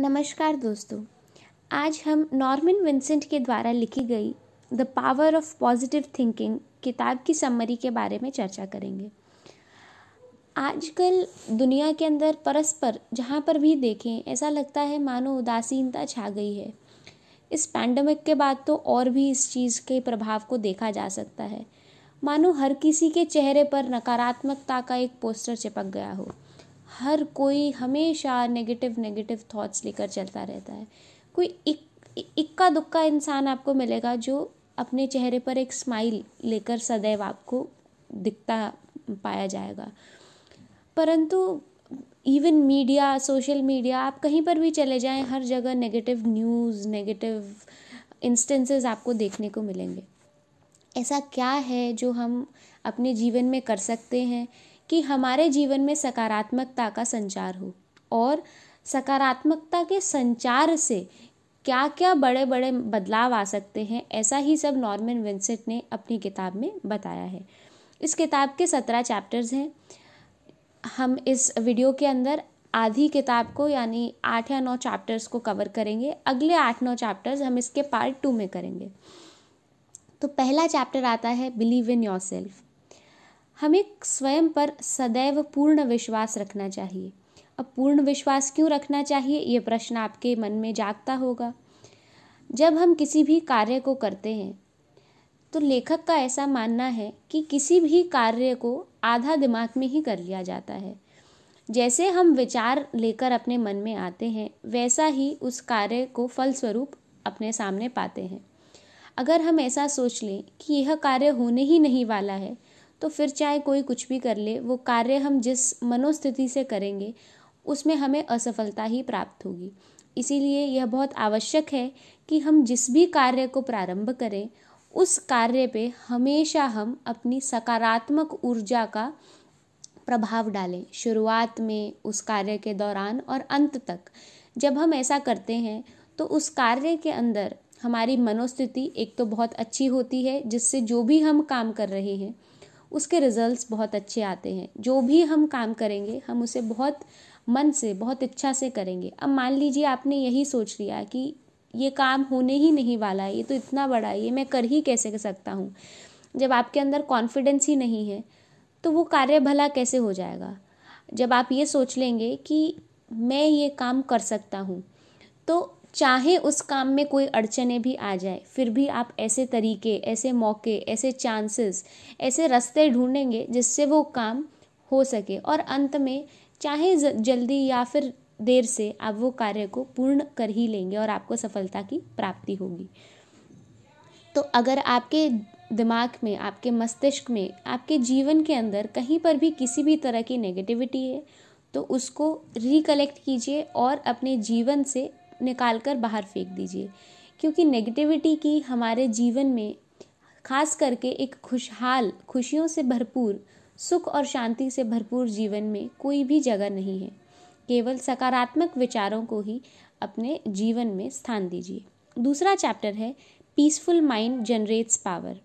नमस्कार दोस्तों आज हम नॉर्मन विंसेंट के द्वारा लिखी गई the power of positive thinking किताब की समरी के बारे में चर्चा करेंगे आजकल दुनिया के अंदर परस्पर जहाँ पर भी देखें ऐसा लगता है मानो उदासीनता छा गई है इस पैंडमिक के बाद तो और भी इस चीज़ के प्रभाव को देखा जा सकता है मानो हर किसी के चेहरे पर नकारात्मकता का एक पोस्टर चिपक गया हो हर कोई हमेशा नेगेटिव नेगेटिव थॉट्स लेकर चलता रहता है कोई इक इक्का दुक्का इंसान आपको मिलेगा जो अपने चेहरे पर एक स्माइल लेकर सदैव आपको दिखता पाया जाएगा परंतु इवन मीडिया सोशल मीडिया आप कहीं पर भी चले जाएं हर जगह नेगेटिव न्यूज़ नेगेटिव इंस्टेंसेस आपको देखने को मिलेंगे ऐसा क्या है जो हम अपने जीवन में कर सकते हैं कि हमारे जीवन में सकारात्मकता का संचार हो और सकारात्मकता के संचार से क्या क्या बड़े बड़े बदलाव आ सकते हैं ऐसा ही सब नॉर्मन विंसेंट ने अपनी किताब में बताया है इस किताब के सत्रह चैप्टर्स हैं हम इस वीडियो के अंदर आधी किताब को यानी आठ या नौ चैप्टर्स को कवर करेंगे अगले आठ नौ चैप्टर्स हम इसके पार्ट टू में करेंगे तो पहला चैप्टर आता है बिलीव इन योर सेल्फ हमें स्वयं पर सदैव पूर्ण विश्वास रखना चाहिए अब पूर्ण विश्वास क्यों रखना चाहिए ये प्रश्न आपके मन में जागता होगा जब हम किसी भी कार्य को करते हैं तो लेखक का ऐसा मानना है कि किसी भी कार्य को आधा दिमाग में ही कर लिया जाता है जैसे हम विचार लेकर अपने मन में आते हैं वैसा ही उस कार्य को फलस्वरूप अपने सामने पाते हैं अगर हम ऐसा सोच लें कि यह कार्य होने ही नहीं वाला है तो फिर चाहे कोई कुछ भी कर ले वो कार्य हम जिस मनोस्थिति से करेंगे उसमें हमें असफलता ही प्राप्त होगी इसीलिए यह बहुत आवश्यक है कि हम जिस भी कार्य को प्रारंभ करें उस कार्य पे हमेशा हम अपनी सकारात्मक ऊर्जा का प्रभाव डालें शुरुआत में उस कार्य के दौरान और अंत तक जब हम ऐसा करते हैं तो उस कार्य के अंदर हमारी मनोस्थिति एक तो बहुत अच्छी होती है जिससे जो भी हम काम कर रहे हैं उसके रिजल्ट्स बहुत अच्छे आते हैं जो भी हम काम करेंगे हम उसे बहुत मन से बहुत इच्छा से करेंगे अब मान लीजिए आपने यही सोच लिया कि ये काम होने ही नहीं वाला है ये तो इतना बड़ा है ये मैं कर ही कैसे कर सकता हूँ जब आपके अंदर कॉन्फिडेंस ही नहीं है तो वो कार्य भला कैसे हो जाएगा जब आप ये सोच लेंगे कि मैं ये काम कर सकता हूँ तो चाहे उस काम में कोई अड़चने भी आ जाए फिर भी आप ऐसे तरीके ऐसे मौके ऐसे चांसेस ऐसे रास्ते ढूंढेंगे जिससे वो काम हो सके और अंत में चाहे जल्दी या फिर देर से आप वो कार्य को पूर्ण कर ही लेंगे और आपको सफलता की प्राप्ति होगी तो अगर आपके दिमाग में आपके मस्तिष्क में आपके जीवन के अंदर कहीं पर भी किसी भी तरह की नेगेटिविटी है तो उसको रिकलेक्ट कीजिए और अपने जीवन से निकाल कर बाहर फेंक दीजिए क्योंकि नेगेटिविटी की हमारे जीवन में खास करके एक खुशहाल खुशियों से भरपूर सुख और शांति से भरपूर जीवन में कोई भी जगह नहीं है केवल सकारात्मक विचारों को ही अपने जीवन में स्थान दीजिए दूसरा चैप्टर है पीसफुल माइंड जनरेट्स पावर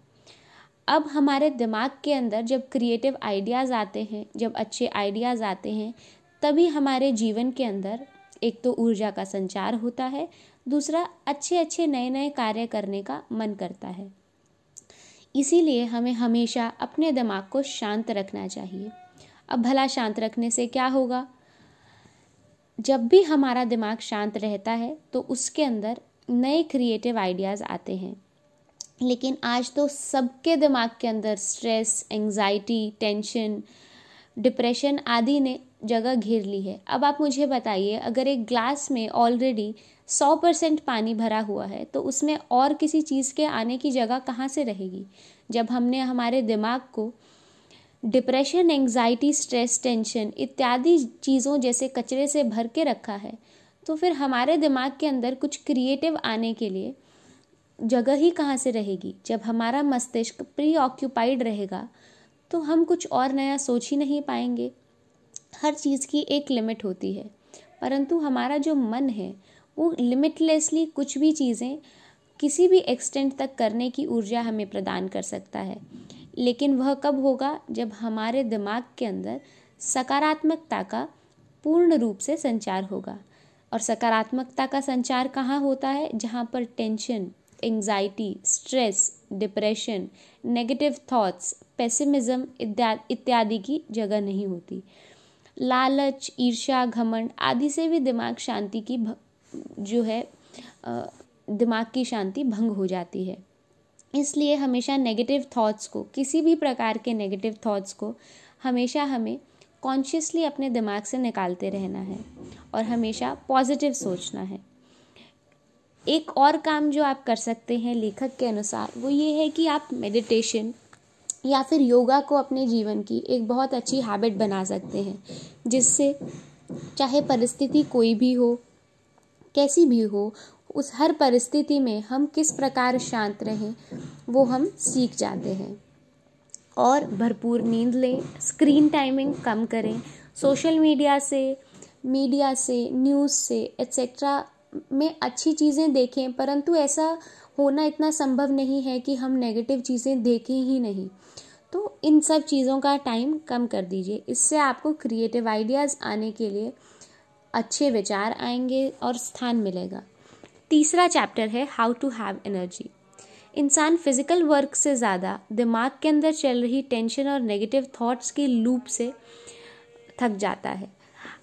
अब हमारे दिमाग के अंदर जब क्रिएटिव आइडियाज़ आते हैं जब अच्छे आइडियाज़ आते हैं तभी हमारे जीवन के अंदर एक तो ऊर्जा का संचार होता है दूसरा अच्छे अच्छे नए नए कार्य करने का मन करता है इसीलिए हमें हमेशा अपने दिमाग को शांत रखना चाहिए अब भला शांत रखने से क्या होगा जब भी हमारा दिमाग शांत रहता है तो उसके अंदर नए क्रिएटिव आइडियाज़ आते हैं लेकिन आज तो सबके दिमाग के अंदर स्ट्रेस एंजाइटी टेंशन डिप्रेशन आदि ने जगह घेर ली है अब आप मुझे बताइए अगर एक ग्लास में ऑलरेडी सौ परसेंट पानी भरा हुआ है तो उसमें और किसी चीज़ के आने की जगह कहाँ से रहेगी जब हमने हमारे दिमाग को डिप्रेशन एंग्जाइटी स्ट्रेस टेंशन इत्यादि चीज़ों जैसे कचरे से भर के रखा है तो फिर हमारे दिमाग के अंदर कुछ क्रिएटिव आने के लिए जगह ही कहाँ से रहेगी जब हमारा मस्तिष्क प्री ऑक्यूपाइड रहेगा तो हम कुछ और नया सोच ही नहीं पाएंगे हर चीज़ की एक लिमिट होती है परंतु हमारा जो मन है वो लिमिटलेसली कुछ भी चीज़ें किसी भी एक्सटेंट तक करने की ऊर्जा हमें प्रदान कर सकता है लेकिन वह कब होगा जब हमारे दिमाग के अंदर सकारात्मकता का पूर्ण रूप से संचार होगा और सकारात्मकता का संचार कहाँ होता है जहाँ पर tension anxiety stress depression negative thoughts pessimism इत्यादि की जगह नहीं होती लालच ईर्ष्या घमंड आदि से भी दिमाग शांति की जो है दिमाग की शांति भंग हो जाती है इसलिए हमेशा नेगेटिव थॉट्स को किसी भी प्रकार के नेगेटिव थॉट्स को हमेशा हमें कॉन्शियसली अपने दिमाग से निकालते रहना है और हमेशा पॉजिटिव सोचना है एक और काम जो आप कर सकते हैं लेखक के अनुसार वो ये है कि आप मेडिटेशन या फिर योगा को अपने जीवन की एक बहुत अच्छी हैबिट बना सकते हैं जिससे चाहे परिस्थिति कोई भी हो कैसी भी हो उस हर परिस्थिति में हम किस प्रकार शांत रहें वो हम सीख जाते हैं और भरपूर नींद लें स्क्रीन टाइमिंग कम करें सोशल मीडिया से मीडिया से न्यूज़ से एट्सेट्रा में अच्छी चीज़ें देखें परंतु ऐसा होना इतना संभव नहीं है कि हम नेगेटिव चीज़ें देखें ही नहीं तो इन सब चीज़ों का टाइम कम कर दीजिए इससे आपको क्रिएटिव आइडियाज़ आने के लिए अच्छे विचार आएंगे और स्थान मिलेगा तीसरा चैप्टर है हाउ टू हैव एनर्जी इंसान फिजिकल वर्क से ज़्यादा दिमाग के अंदर चल रही टेंशन और नेगेटिव थॉट्स के लूप से थक जाता है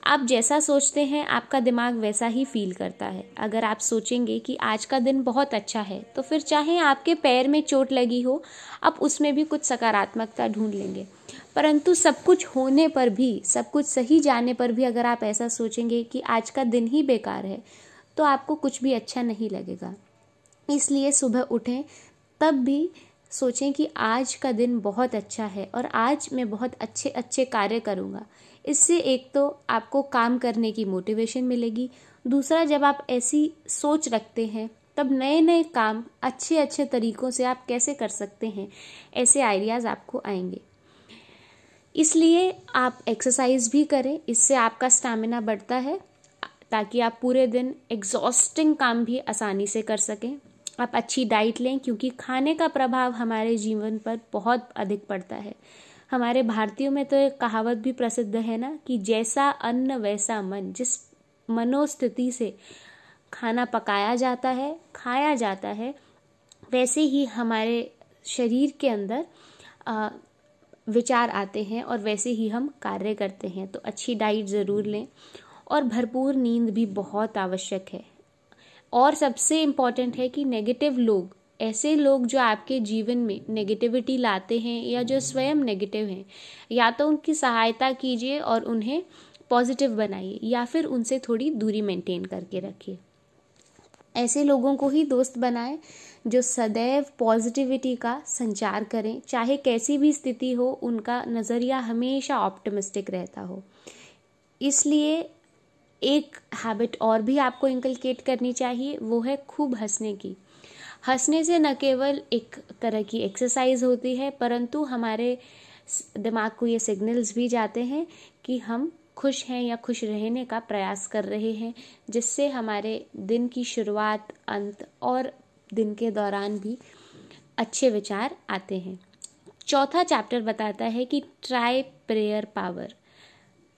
आप जैसा सोचते हैं आपका दिमाग वैसा ही फील करता है अगर आप सोचेंगे कि आज का दिन बहुत अच्छा है तो फिर चाहे आपके पैर में चोट लगी हो आप उसमें भी कुछ सकारात्मकता ढूंढ लेंगे परंतु सब कुछ होने पर भी सब कुछ सही जाने पर भी अगर आप ऐसा सोचेंगे कि आज का दिन ही बेकार है तो आपको कुछ भी अच्छा नहीं लगेगा इसलिए सुबह उठें तब भी सोचें कि आज का दिन बहुत अच्छा है और आज मैं बहुत अच्छे अच्छे कार्य करूँगा इससे एक तो आपको काम करने की मोटिवेशन मिलेगी दूसरा जब आप ऐसी सोच रखते हैं तब नए नए काम अच्छे अच्छे तरीक़ों से आप कैसे कर सकते हैं ऐसे आइडियाज़ आपको आएंगे इसलिए आप एक्सरसाइज भी करें इससे आपका स्टैमिना बढ़ता है ताकि आप पूरे दिन एग्जॉस्टिंग काम भी आसानी से कर सकें आप अच्छी डाइट लें क्योंकि खाने का प्रभाव हमारे जीवन पर बहुत अधिक पड़ता है हमारे भारतीयों में तो एक कहावत भी प्रसिद्ध है ना कि जैसा अन्न वैसा मन जिस मनोस्थिति से खाना पकाया जाता है खाया जाता है वैसे ही हमारे शरीर के अंदर आ, विचार आते हैं और वैसे ही हम कार्य करते हैं तो अच्छी डाइट ज़रूर लें और भरपूर नींद भी बहुत आवश्यक है और सबसे इम्पॉर्टेंट है कि नेगेटिव लोग ऐसे लोग जो आपके जीवन में नेगेटिविटी लाते हैं या जो स्वयं नेगेटिव हैं या तो उनकी सहायता कीजिए और उन्हें पॉजिटिव बनाइए या फिर उनसे थोड़ी दूरी मेंटेन करके रखिए ऐसे लोगों को ही दोस्त बनाएं जो सदैव पॉजिटिविटी का संचार करें चाहे कैसी भी स्थिति हो उनका नज़रिया हमेशा ऑप्टिमिस्टिक रहता हो इसलिए एक हैबिट और भी आपको इंकलकेट करनी चाहिए वो है खूब हंसने की हंसने से न केवल एक तरह की एक्सरसाइज होती है परंतु हमारे दिमाग को ये सिग्नल्स भी जाते हैं कि हम खुश हैं या खुश रहने का प्रयास कर रहे हैं जिससे हमारे दिन की शुरुआत अंत और दिन के दौरान भी अच्छे विचार आते हैं चौथा चैप्टर बताता है कि ट्राई प्रेयर पावर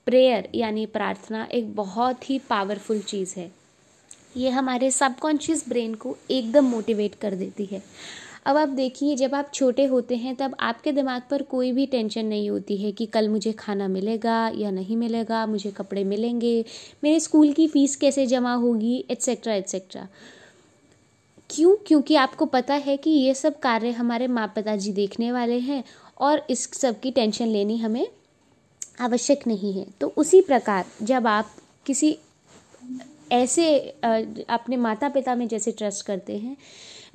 प्रेयर यानी प्रार्थना एक बहुत ही पावरफुल चीज़ है ये हमारे सबकॉन्शियस ब्रेन को एकदम मोटिवेट कर देती है अब आप देखिए जब आप छोटे होते हैं तब आपके दिमाग पर कोई भी टेंशन नहीं होती है कि कल मुझे खाना मिलेगा या नहीं मिलेगा मुझे कपड़े मिलेंगे मेरे स्कूल की फ़ीस कैसे जमा होगी एट्सेट्रा एट्सेट्रा क्यों क्योंकि आपको पता है कि ये सब कार्य हमारे माँ पिताजी देखने वाले हैं और इस सब की टेंशन लेनी हमें आवश्यक नहीं है तो उसी प्रकार जब आप किसी ऐसे अपने माता पिता में जैसे ट्रस्ट करते हैं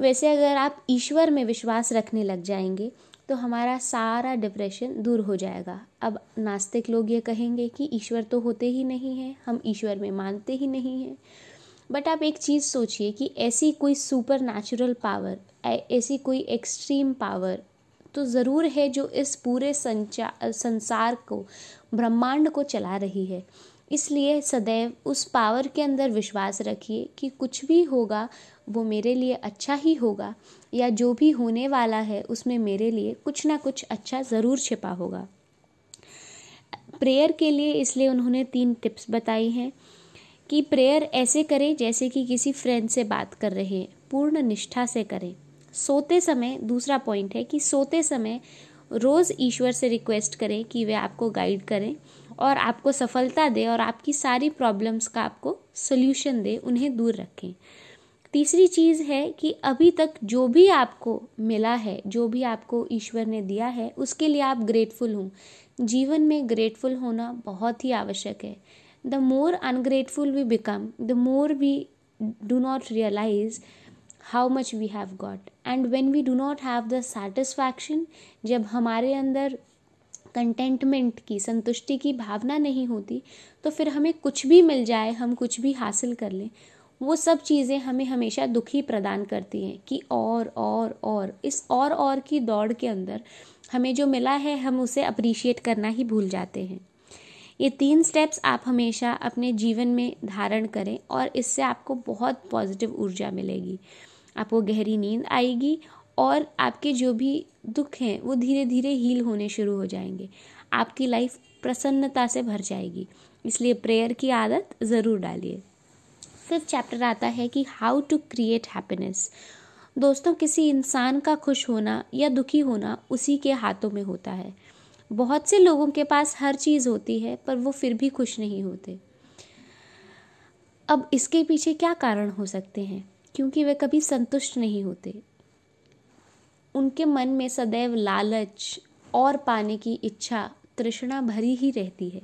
वैसे अगर आप ईश्वर में विश्वास रखने लग जाएंगे तो हमारा सारा डिप्रेशन दूर हो जाएगा अब नास्तिक लोग ये कहेंगे कि ईश्वर तो होते ही नहीं हैं हम ईश्वर में मानते ही नहीं हैं बट आप एक चीज़ सोचिए कि ऐसी कोई सुपर नेचुरल पावर ऐसी कोई एक्सट्रीम पावर तो ज़रूर है जो इस पूरे संचार संसार को ब्रह्मांड को चला रही है इसलिए सदैव उस पावर के अंदर विश्वास रखिए कि कुछ भी होगा वो मेरे लिए अच्छा ही होगा या जो भी होने वाला है उसमें मेरे लिए कुछ ना कुछ अच्छा ज़रूर छिपा होगा प्रेयर के लिए इसलिए उन्होंने तीन टिप्स बताई हैं कि प्रेयर ऐसे करें जैसे कि किसी फ्रेंड से बात कर रहे हैं पूर्ण निष्ठा से करें सोते समय दूसरा पॉइंट है कि सोते समय रोज़ ईश्वर से रिक्वेस्ट करें कि वे आपको गाइड करें और आपको सफलता दे और आपकी सारी प्रॉब्लम्स का आपको सोल्यूशन दे उन्हें दूर रखें तीसरी चीज़ है कि अभी तक जो भी आपको मिला है जो भी आपको ईश्वर ने दिया है उसके लिए आप ग्रेटफुल हों जीवन में ग्रेटफुल होना बहुत ही आवश्यक है the more ungrateful we become the more we do not realise how much we have got and when we do not have the satisfaction जब हमारे अंदर कंटेंटमेंट की संतुष्टि की भावना नहीं होती तो फिर हमें कुछ भी मिल जाए हम कुछ भी हासिल कर लें वो सब चीज़ें हमें हमेशा दुखी प्रदान करती हैं कि और और और इस और और की दौड़ के अंदर हमें जो मिला है हम उसे अप्रिशिएट करना ही भूल जाते हैं ये तीन स्टेप्स आप हमेशा अपने जीवन में धारण करें और इससे आपको बहुत पॉजिटिव ऊर्जा मिलेगी आपको गहरी नींद आएगी और आपके जो भी दुख हैं वो धीरे धीरे हील होने शुरू हो जाएंगे आपकी लाइफ प्रसन्नता से भर जाएगी इसलिए प्रेयर की आदत ज़रूर डालिए फिफ्थ चैप्टर आता है कि हाउ टू क्रिएट हैप्पीनेस दोस्तों किसी इंसान का खुश होना या दुखी होना उसी के हाथों में होता है बहुत से लोगों के पास हर चीज़ होती है पर वो फिर भी खुश नहीं होते अब इसके पीछे क्या कारण हो सकते हैं क्योंकि वे कभी संतुष्ट नहीं होते उनके मन में सदैव लालच और पाने की इच्छा तृष्णा भरी ही रहती है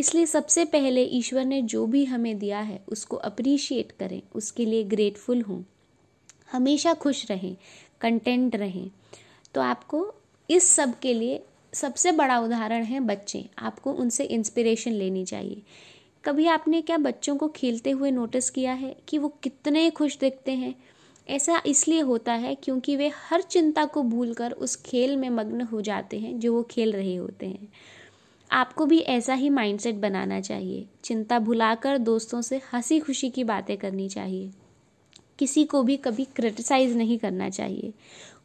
इसलिए सबसे पहले ईश्वर ने जो भी हमें दिया है उसको अप्रिशिएट करें उसके लिए ग्रेटफुल हों हमेशा खुश रहें कंटेंट रहें तो आपको इस सब के लिए सबसे बड़ा उदाहरण है बच्चे आपको उनसे इंस्पिरेशन लेनी चाहिए कभी आपने क्या बच्चों को खेलते हुए नोटिस किया है कि वो कितने खुश दिखते हैं ऐसा इसलिए होता है क्योंकि वे हर चिंता को भूलकर उस खेल में मग्न हो जाते हैं जो वो खेल रहे होते हैं आपको भी ऐसा ही माइंडसेट बनाना चाहिए चिंता भुलाकर दोस्तों से हंसी खुशी की बातें करनी चाहिए किसी को भी कभी क्रिटिसाइज नहीं करना चाहिए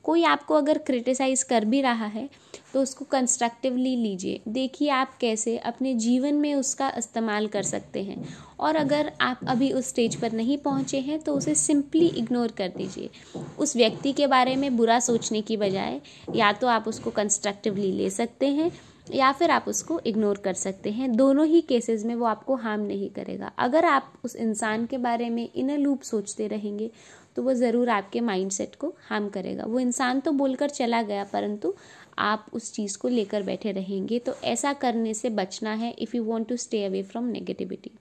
कोई आपको अगर क्रिटिसाइज़ कर भी रहा है तो उसको कंस्ट्रक्टिवली लीजिए देखिए आप कैसे अपने जीवन में उसका इस्तेमाल कर सकते हैं और अगर आप अभी उस स्टेज पर नहीं पहुँचे हैं तो उसे सिंपली इग्नोर कर दीजिए उस व्यक्ति के बारे में बुरा सोचने की बजाय या तो आप उसको कंस्ट्रक्टिवली ले सकते हैं या फिर आप उसको इग्नोर कर सकते हैं दोनों ही केसेस में वो आपको हार्म नहीं करेगा अगर आप उस इंसान के बारे में इन लूप सोचते रहेंगे तो वो ज़रूर आपके माइंडसेट को हार्म करेगा वो इंसान तो बोलकर चला गया परंतु आप उस चीज़ को लेकर बैठे रहेंगे तो ऐसा करने से बचना है if you want to stay away from negativity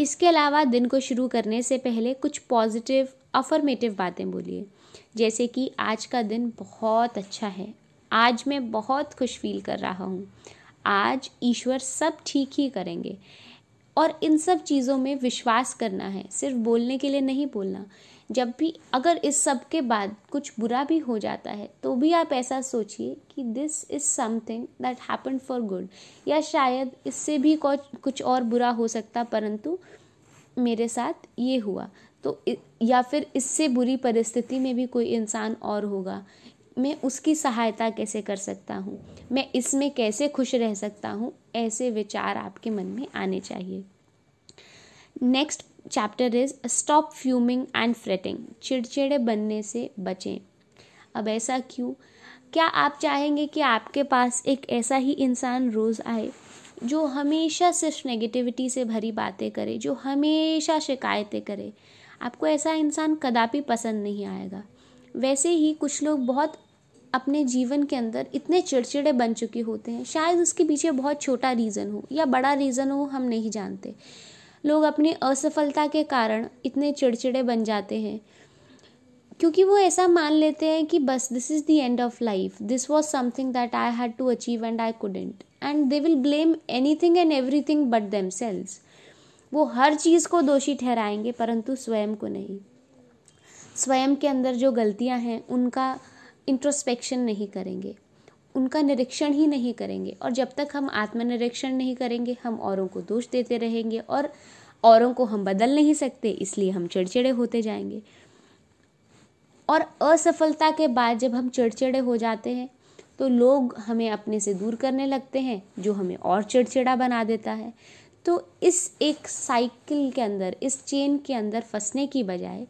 इसके अलावा दिन को शुरू करने से पहले कुछ पॉजिटिव अफर्मेटिव बातें बोलिए जैसे कि आज का दिन बहुत अच्छा है आज मैं बहुत खुश फील कर रहा हूँ आज ईश्वर सब ठीक ही करेंगे और इन सब चीज़ों में विश्वास करना है सिर्फ बोलने के लिए नहीं बोलना जब भी अगर इस सब के बाद कुछ बुरा भी हो जाता है तो भी आप ऐसा सोचिए कि this is something that happen for good या शायद इससे भी कुछ और बुरा हो सकता परंतु मेरे साथ ये हुआ तो या फिर इससे बुरी परिस्थिति में भी कोई इंसान और होगा मैं उसकी सहायता कैसे कर सकता हूँ मैं इसमें कैसे खुश रह सकता हूँ ऐसे विचार आपके मन में आने चाहिए next chapter is stop fuming and fretting चिड़चिड़े बनने से बचें अब ऐसा क्यों क्या आप चाहेंगे कि आपके पास एक ऐसा ही इंसान रोज़ आए जो हमेशा सिर्फ नेगेटिविटी से भरी बातें करे जो हमेशा शिकायतें करे आपको ऐसा इंसान कदापि पसंद नहीं आएगा वैसे ही कुछ लोग बहुत अपने जीवन के अंदर इतने चिड़चिड़े बन चुके होते हैं शायद उसके पीछे बहुत छोटा रीज़न हो या बड़ा रीज़न हो हम नहीं जानते लोग अपनी असफलता के कारण इतने चिड़चिड़े बन जाते हैं क्योंकि वो ऐसा मान लेते हैं कि बस this is the end of life this was something that I had to achieve and I couldn't and they will blame anything and everything but them वो हर चीज़ को दोषी ठहराएंगे परंतु स्वयं को नहीं स्वयं के अंदर जो गलतियां हैं उनका इंट्रोस्पेक्शन नहीं करेंगे उनका निरीक्षण ही नहीं करेंगे और जब तक हम आत्मनिरीक्षण नहीं करेंगे हम औरों को दोष देते रहेंगे और औरों को हम बदल नहीं सकते इसलिए हम चिड़चिड़े होते जाएंगे और असफलता के बाद जब हम चिड़चिड़े हो जाते हैं तो लोग हमें अपने से दूर करने लगते हैं जो हमें और चिड़चिड़ा बना देता है तो इस एक साइकिल के अंदर इस चेन के अंदर फंसने की बजाय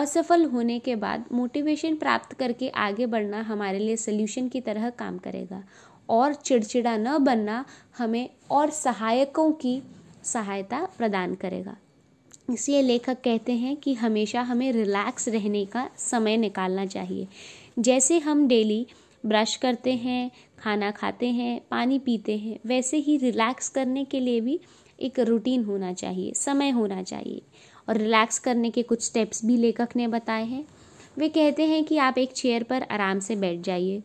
असफल होने के बाद मोटिवेशन प्राप्त करके आगे बढ़ना हमारे लिए सल्यूशन की तरह काम करेगा और चिड़चिड़ा न बनना हमें और सहायकों की सहायता प्रदान करेगा इसलिए लेखक कहते हैं कि हमेशा हमें रिलैक्स रहने का समय निकालना चाहिए जैसे हम डेली ब्रश करते हैं खाना खाते हैं पानी पीते हैं वैसे ही रिलैक्स करने के लिए भी एक रूटीन होना चाहिए समय होना चाहिए और रिलैक्स करने के कुछ स्टेप्स भी लेखक ने बताए हैं वे कहते हैं कि आप एक चेयर पर आराम से बैठ जाइए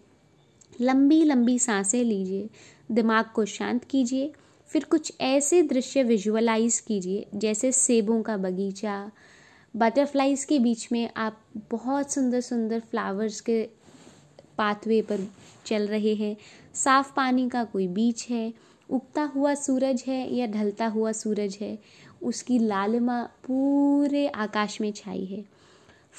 लंबी लंबी सांसें लीजिए दिमाग को शांत कीजिए फिर कुछ ऐसे दृश्य विजुअलाइज कीजिए जैसे सेबों का बगीचा बटरफ्लाइज के बीच में आप बहुत सुंदर सुंदर फ्लावर्स के पाथवे पर चल रहे हैं साफ पानी का कोई बीच है उगता हुआ सूरज है या ढलता हुआ सूरज है उसकी लालिमा पूरे आकाश में छाई है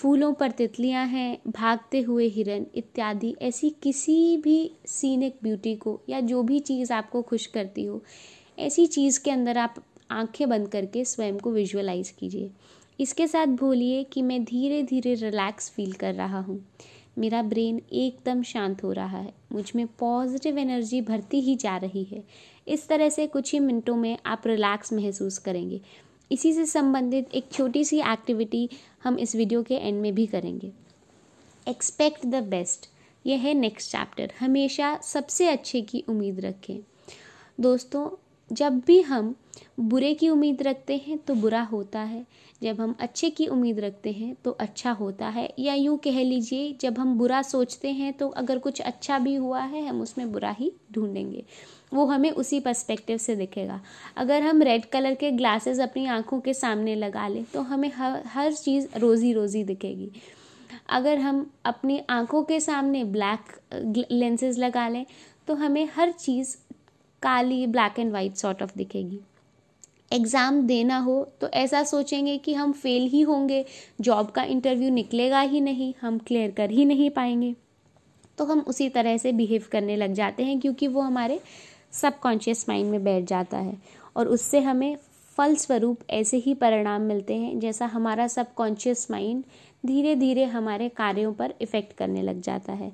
फूलों पर तितलियां हैं भागते हुए हिरन इत्यादि ऐसी किसी भी सीनिक ब्यूटी को या जो भी चीज़ आपको खुश करती हो ऐसी चीज़ के अंदर आप आंखें बंद करके स्वयं को विजुअलाइज कीजिए इसके साथ बोलिए कि मैं धीरे धीरे रिलैक्स फील कर रहा हूँ मेरा ब्रेन एकदम शांत हो रहा है मुझ में पॉजिटिव एनर्जी भरती ही जा रही है इस तरह से कुछ ही मिनटों में आप रिलैक्स महसूस करेंगे इसी से संबंधित एक छोटी सी एक्टिविटी हम इस वीडियो के एंड में भी करेंगे एक्सपेक्ट द बेस्ट यह है नेक्स्ट चैप्टर हमेशा सबसे अच्छे की उम्मीद रखें दोस्तों जब भी हम बुरे की उम्मीद रखते हैं तो बुरा होता है जब हम अच्छे की उम्मीद रखते हैं तो अच्छा होता है या यूँ कह लीजिए जब हम बुरा सोचते हैं तो अगर कुछ अच्छा भी हुआ है हम उसमें बुरा ही ढूंढेंगे वो हमें उसी पर्सपेक्टिव से दिखेगा अगर हम रेड कलर के ग्लासेस अपनी आँखों के सामने लगा लें तो हमें हर हर चीज़ रोज़ी रोज़ी दिखेगी अगर हम अपनी आँखों के सामने ब्लैक लेंसेज लगा लें तो हमें हर चीज़ काली black and white sort of दिखेगी एग्ज़ाम देना हो तो ऐसा सोचेंगे कि हम फेल ही होंगे जॉब का इंटरव्यू निकलेगा ही नहीं हम क्लियर कर ही नहीं पाएंगे तो हम उसी तरह से बिहेव करने लग जाते हैं क्योंकि वो हमारे सबकॉन्शियस माइंड में बैठ जाता है और उससे हमें फलस्वरूप ऐसे ही परिणाम मिलते हैं जैसा हमारा सबकॉन्शियस माइंड धीरे धीरे हमारे कार्यों पर इफ़ेक्ट करने लग जाता है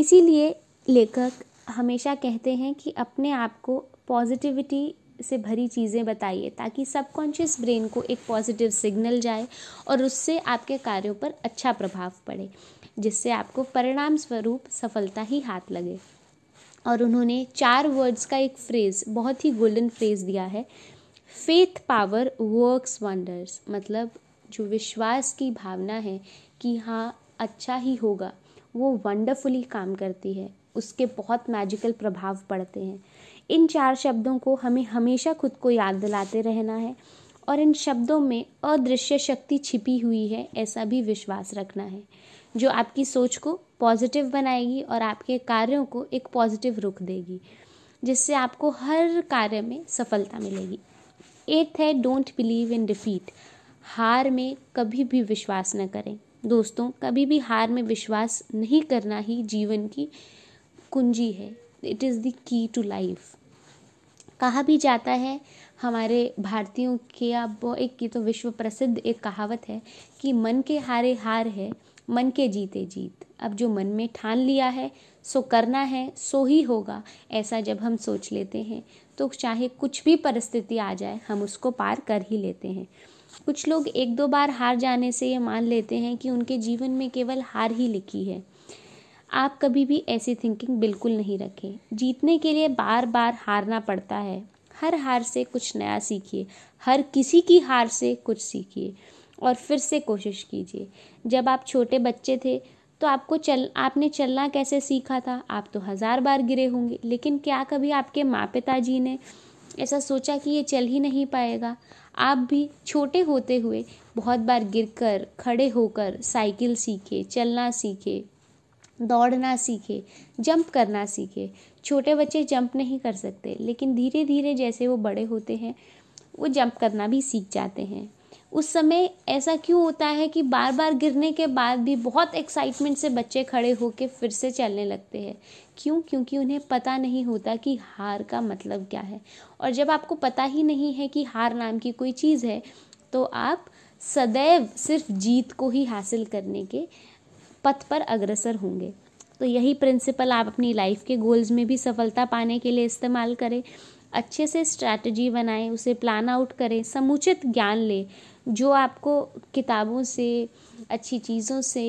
इसीलिए लेखक हमेशा कहते हैं कि अपने आप को पॉजिटिविटी से भरी चीज़ें बताइए ताकि सबकॉन्शियस ब्रेन को एक पॉजिटिव सिग्नल जाए और उससे आपके कार्यों पर अच्छा प्रभाव पड़े जिससे आपको परिणाम स्वरूप सफलता ही हाथ लगे और उन्होंने चार वर्ड्स का एक फ्रेज़ बहुत ही गोल्डन फ्रेज़ दिया है फेथ पावर वर्क्स वंडर्स मतलब जो विश्वास की भावना है कि हाँ अच्छा ही होगा वो वंडरफुली काम करती है उसके बहुत मैजिकल प्रभाव पड़ते हैं इन चार शब्दों को हमें हमेशा खुद को याद दिलाते रहना है और इन शब्दों में अदृश्य शक्ति छिपी हुई है ऐसा भी विश्वास रखना है जो आपकी सोच को पॉजिटिव बनाएगी और आपके कार्यों को एक पॉजिटिव रुख देगी जिससे आपको हर कार्य में सफलता मिलेगी एथ है डोंट बिलीव इन डिफीट हार में कभी भी विश्वास न करें दोस्तों कभी भी हार में विश्वास नहीं करना ही जीवन की कुंजी है it is the key to life कहा भी जाता है हमारे भारतीयों के अब एक की तो विश्व प्रसिद्ध एक कहावत है कि मन के हारे हार है मन के जीते जीत अब जो मन में ठान लिया है सो करना है सो ही होगा ऐसा जब हम सोच लेते हैं तो चाहे कुछ भी परिस्थिति आ जाए हम उसको पार कर ही लेते हैं कुछ लोग एक दो बार हार जाने से ये मान लेते हैं कि उनके जीवन में केवल हार ही लिखी है आप कभी भी ऐसी थिंकिंग बिल्कुल नहीं रखें जीतने के लिए बार बार हारना पड़ता है हर हार से कुछ नया सीखिए हर किसी की हार से कुछ सीखिए और फिर से कोशिश कीजिए जब आप छोटे बच्चे थे तो आपको चल आपने चलना कैसे सीखा था आप तो हज़ार बार गिरे होंगे लेकिन क्या कभी आपके माँ पिताजी ने ऐसा सोचा कि ये चल ही नहीं पाएगा आप भी छोटे होते हुए बहुत बार गिरकर खड़े होकर साइकिल सीखे चलना सीखे दौड़ना सीखे जंप करना सीखे छोटे बच्चे जंप नहीं कर सकते लेकिन धीरे धीरे जैसे वो बड़े होते हैं वो जंप करना भी सीख जाते हैं उस समय ऐसा क्यों होता है कि बार बार गिरने के बाद भी बहुत एक्साइटमेंट से बच्चे खड़े होकर फिर से चलने लगते हैं क्यों क्योंकि उन्हें पता नहीं होता कि हार का मतलब क्या है और जब आपको पता ही नहीं है कि हार नाम की कोई चीज़ है तो आप सदैव सिर्फ जीत को ही हासिल करने के पथ पर अग्रसर होंगे तो यही प्रिंसिपल आप अपनी लाइफ के गोल्स में भी सफलता पाने के लिए इस्तेमाल करें अच्छे से स्ट्रैटेजी बनाएं उसे प्लान आउट करें समुचित ज्ञान लें जो आपको किताबों से अच्छी चीज़ों से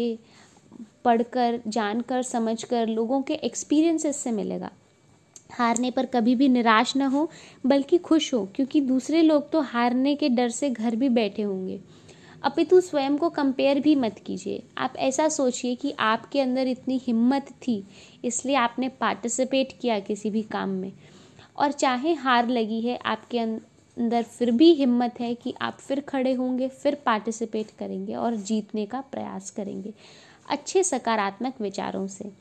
पढ़कर जानकर समझकर लोगों के एक्सपीरियंसेस से मिलेगा हारने पर कभी भी निराश ना हो बल्कि खुश हो क्योंकि दूसरे लोग तो हारने के डर से घर भी बैठे होंगे अपितु स्वयं को कंपेयर भी मत कीजिए आप ऐसा सोचिए कि आपके अंदर इतनी हिम्मत थी इसलिए आपने पार्टिसिपेट किया किसी भी काम में और चाहे हार लगी है आपके अं-, अंदर फिर भी हिम्मत है कि आप फिर खड़े होंगे फिर पार्टिसिपेट करेंगे और जीतने का प्रयास करेंगे अच्छे सकारात्मक विचारों से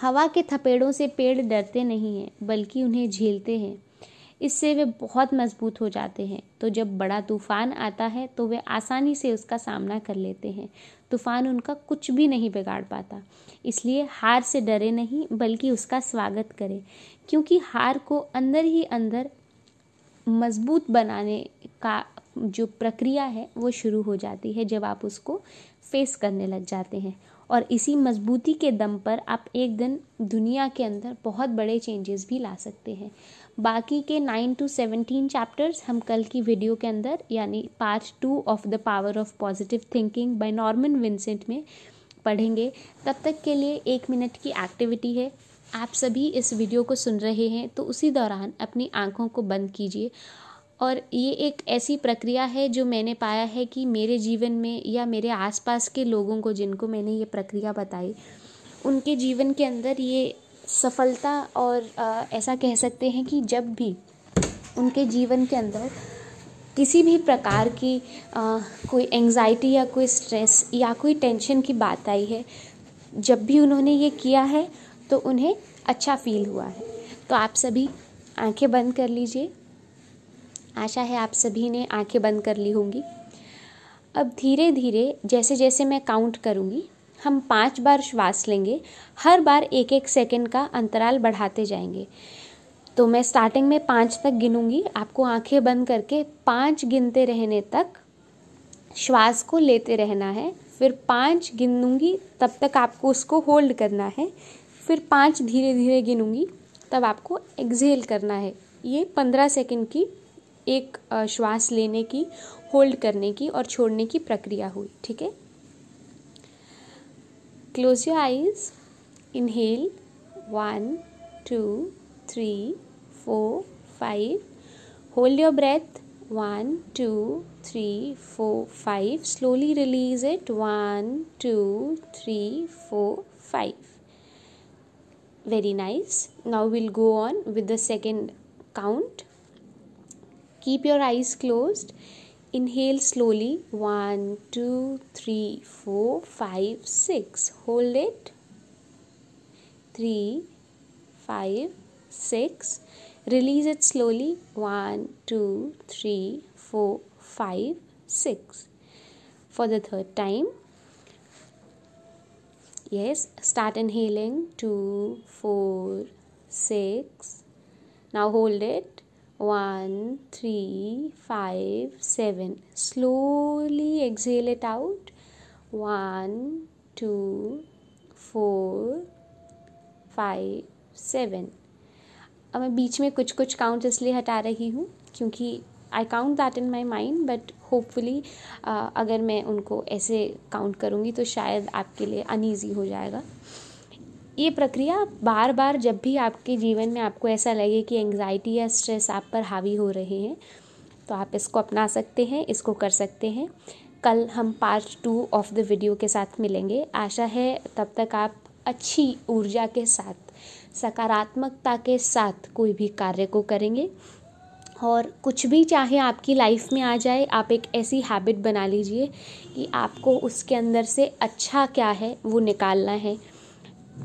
हवा के थपेड़ों से पेड़ डरते नहीं हैं बल्कि उन्हें झेलते हैं इससे वे बहुत मजबूत हो जाते हैं तो जब बड़ा तूफान आता है तो वे आसानी से उसका सामना कर लेते हैं तूफान उनका कुछ भी नहीं बिगाड़ पाता इसलिए हार से डरे नहीं बल्कि उसका स्वागत करें क्योंकि हार को अंदर ही अंदर मजबूत बनाने का जो प्रक्रिया है वो शुरू हो जाती है जब आप उसको फेस करने लग जाते हैं और इसी मजबूती के दम पर आप एक दिन दुनिया के अंदर बहुत बड़े चेंजेस भी ला सकते हैं बाकी के नाइन टू सेवनटीन चैप्टर्स हम कल की वीडियो के अंदर यानी part two of the power of positive thinking by Norman Vincent में पढ़ेंगे तब तक के लिए एक मिनट की एक्टिविटी है आप सभी इस वीडियो को सुन रहे हैं तो उसी दौरान अपनी आँखों को बंद कीजिए और ये एक ऐसी प्रक्रिया है जो मैंने पाया है कि मेरे जीवन में या मेरे आसपास के लोगों को जिनको मैंने ये प्रक्रिया बताई उनके जीवन के अंदर ये सफलता और ऐसा कह सकते हैं कि जब भी उनके जीवन के अंदर किसी भी प्रकार की आ, कोई एंजाइटी या कोई स्ट्रेस या कोई टेंशन की बात आई है जब भी उन्होंने ये किया है तो उन्हें अच्छा फील हुआ है तो आप सभी आंखें बंद कर लीजिए आशा है आप सभी ने आंखें बंद कर ली होंगी अब धीरे धीरे जैसे जैसे मैं काउंट करूँगी हम पाँच बार श्वास लेंगे हर बार एक एक सेकेंड का अंतराल बढ़ाते जाएंगे तो मैं स्टार्टिंग में पाँच तक गिनूंगी आपको आंखें बंद करके पाँच गिनते रहने तक श्वास को लेते रहना है फिर पाँच गिनूंगी तब तक आपको उसको होल्ड करना है फिर पाँच धीरे धीरे गिनूंगी तब आपको एक्जेल करना है ये पंद्रह सेकेंड की एक श्वास लेने की होल्ड करने की और छोड़ने की प्रक्रिया हुई ठीक है Close your eyes. Inhale 1, 2, 3, 4, 5. Hold your breath 1, 2, 3, 4, 5. Slowly release it 1, 2, 3, 4, 5. Very nice. Now we'll go on with the second count. Keep your eyes closed. Inhale slowly. One, two, three, four, five, six. Hold it. Three, five, six. Release it slowly. One, two, three, four, five, six. For the third time. Yes, start inhaling. Two, four, six. Now hold it. One three five seven slowly exhale it out one two four five seven अब मैं बीच में कुछ कुछ count इसलिए हटा रही हूँ क्योंकि I count that in my mind but hopefully अगर मैं उनको ऐसे काउंट करूँगी तो शायद आपके लिए अनईजी हो जाएगा ये प्रक्रिया बार बार जब भी आपके जीवन में आपको ऐसा लगे कि एंग्जाइटी या स्ट्रेस आप पर हावी हो रहे हैं तो आप इसको अपना सकते हैं इसको कर सकते हैं कल हम part two of the video के साथ मिलेंगे आशा है तब तक आप अच्छी ऊर्जा के साथ सकारात्मकता के साथ कोई भी कार्य को करेंगे और कुछ भी चाहे आपकी लाइफ में आ जाए आप एक ऐसी हैबिट बना लीजिए कि आपको उसके अंदर से अच्छा क्या है वो निकालना है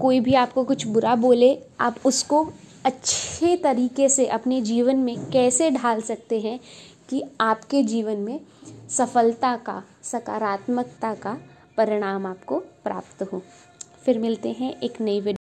कोई भी आपको कुछ बुरा बोले आप उसको अच्छे तरीके से अपने जीवन में कैसे ढाल सकते हैं कि आपके जीवन में सफलता का सकारात्मकता का परिणाम आपको प्राप्त हो फिर मिलते हैं एक नई वीडियो